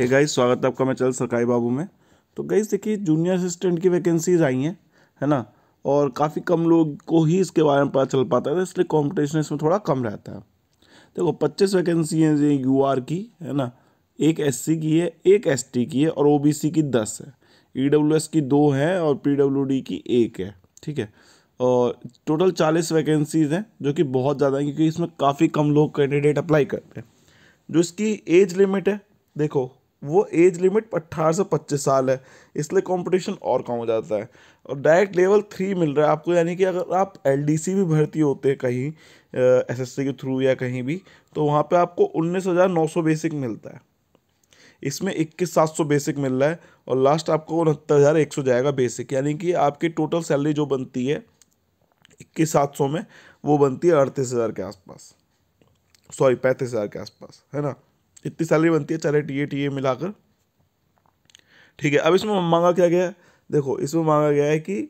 hey guys स्वागत है आपका मैं चल सरकारी बाबू में तो गाइस देखिए जूनियर असिस्टेंट की वैकेंसीज आई हैं है ना और काफ़ी कम लोग को ही इसके बारे में पता चल पाता है तो इसलिए कॉम्पिटिशन इसमें थोड़ा कम रहता है देखो पच्चीस वैकेंसी हैं यू आर की है ना एक एस की है एक एस की है और ओ की दस है ई e की दो हैं और पी की एक है ठीक है और टोटल चालीस वैकेंसीज़ हैं जो कि बहुत ज़्यादा हैं क्योंकि इसमें काफ़ी कम लोग कैंडिडेट अप्लाई करते हैं जो इसकी एज लिमिट है देखो वो एज लिमिट अट्ठारह से पच्चीस साल है इसलिए कंपटीशन और कम हो जाता है और डायरेक्ट लेवल थ्री मिल रहा है आपको यानी कि अगर आप एल भी भर्ती होते हैं कहीं एस एस के थ्रू या कहीं भी तो वहाँ पे आपको उन्नीस हज़ार नौ सौ बेसिक मिलता है इसमें इक्कीस सात सौ बेसिक मिल रहा है और लास्ट आपको उनहत्तर हज़ार एक सौ जाएगा बेसिक यानी कि आपकी टोटल सैलरी जो बनती है इक्कीस सात सौ में वो बनती है अड़तीस हज़ार के आसपास सॉरी पैंतीस हज़ार के आसपास है ना इतनी सैलरी बनती है चले टी ए टी ए मिलाकर ठीक है अब इसमें मांगा क्या गया है देखो इसमें मांगा गया है कि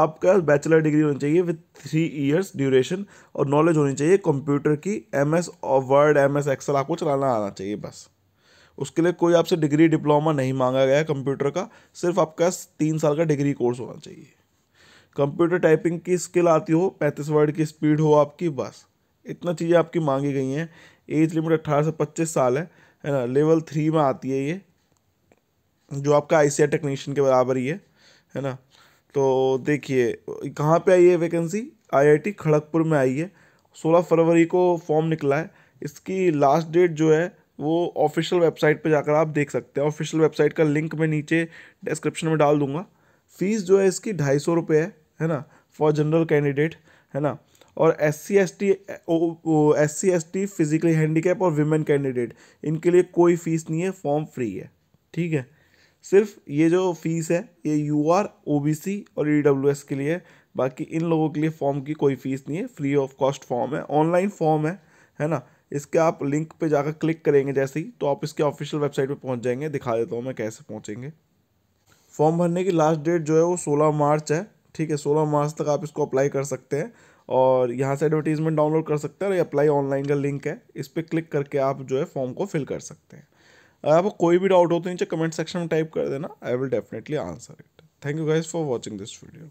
आपका बैचलर डिग्री होनी चाहिए विथ थ्री ईयर्स ड्यूरेशन और नॉलेज होनी चाहिए कंप्यूटर की एम एस और वर्ड एम एस एक्सल आपको चलाना आना चाहिए बस उसके लिए कोई आपसे डिग्री डिप्लोमा नहीं मांगा गया है कंप्यूटर का सिर्फ आपका तीन साल का डिग्री कोर्स होना चाहिए कंप्यूटर टाइपिंग की स्किल आती हो पैंतीस वर्ड की स्पीड हो आपकी बस इतना चीज़ें आपकी मांगी गई हैं एज लिमिट अट्ठारह से पच्चीस साल है है ना लेवल थ्री में आती है ये जो आपका आई सी टेक्नीशियन के बराबर ही है है ना तो देखिए कहाँ पे आई है वैकेंसी आईआईटी खड़गपुर में आई है सोलह फरवरी को फॉर्म निकला है इसकी लास्ट डेट जो है वो ऑफिशियल वेबसाइट पे जाकर आप देख सकते हैं ऑफिशियल वेबसाइट का लिंक मैं नीचे डिस्क्रिप्शन में डाल दूंगा फीस जो है इसकी ढाई सौ रुपये है है ना फॉर जनरल कैंडिडेट है ना और S C S T S C S T physically handicap और विमेन कैंडिडेट इनके लिए कोई फीस नहीं है फॉर्म फ्री है ठीक है सिर्फ ये जो फीस है ये U R O B C और ई डब्ल्यू एस के लिए बाकी इन लोगों के लिए फॉर्म की कोई फीस नहीं है फ्री ऑफ कॉस्ट फॉर्म है ऑनलाइन फॉर्म है है ना इसके आप लिंक पे जाकर क्लिक करेंगे जैसे ही तो आप इसके ऑफिशियल वेबसाइट पे पहुंच जाएंगे दिखा देता हूँ मैं कैसे पहुंचेंगे फॉर्म भरने की लास्ट डेट जो है वो सोलह मार्च है ठीक है सोलह मार्च तक आप इसको अप्लाई कर सकते हैं और यहाँ से एडवर्टीज़मेंट डाउनलोड कर सकते हैं और अप्लाई ऑनलाइन का लिंक है इस पर क्लिक करके आप जो है फॉर्म को फिल कर सकते हैं अगर आपको कोई भी डाउट हो तो नीचे कमेंट सेक्शन में टाइप कर देना I will definitely answer it thank you guys for watching this video